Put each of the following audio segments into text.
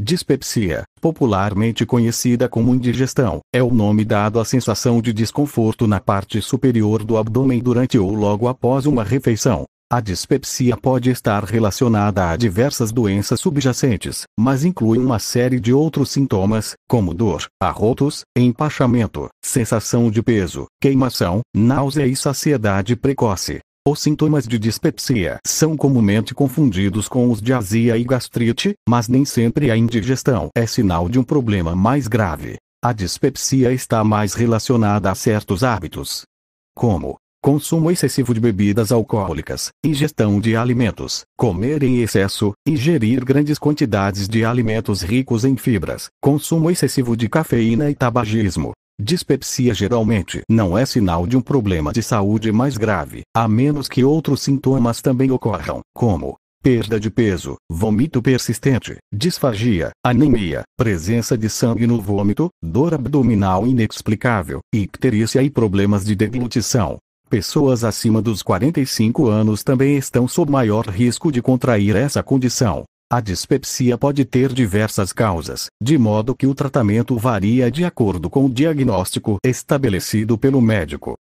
Dispepsia, popularmente conhecida como indigestão, é o nome dado à sensação de desconforto na parte superior do abdômen durante ou logo após uma refeição. A dispepsia pode estar relacionada a diversas doenças subjacentes, mas inclui uma série de outros sintomas, como dor, arrotos, empachamento, sensação de peso, queimação, náusea e saciedade precoce. Os sintomas de dispepsia são comumente confundidos com os de azia e gastrite, mas nem sempre a indigestão é sinal de um problema mais grave. A dispepsia está mais relacionada a certos hábitos, como consumo excessivo de bebidas alcoólicas, ingestão de alimentos, comer em excesso, ingerir grandes quantidades de alimentos ricos em fibras, consumo excessivo de cafeína e tabagismo, Dispepsia geralmente não é sinal de um problema de saúde mais grave, a menos que outros sintomas também ocorram, como perda de peso, vômito persistente, disfagia, anemia, presença de sangue no vômito, dor abdominal inexplicável, icterícia e problemas de deglutição. Pessoas acima dos 45 anos também estão sob maior risco de contrair essa condição. A dispepsia pode ter diversas causas, de modo que o tratamento varia de acordo com o diagnóstico estabelecido pelo médico.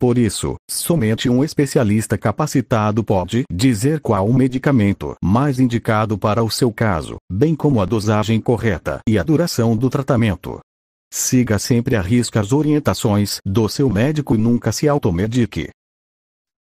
Por isso, somente um especialista capacitado pode dizer qual o medicamento mais indicado para o seu caso, bem como a dosagem correta e a duração do tratamento. Siga sempre a risca as orientações do seu médico e nunca se automedique.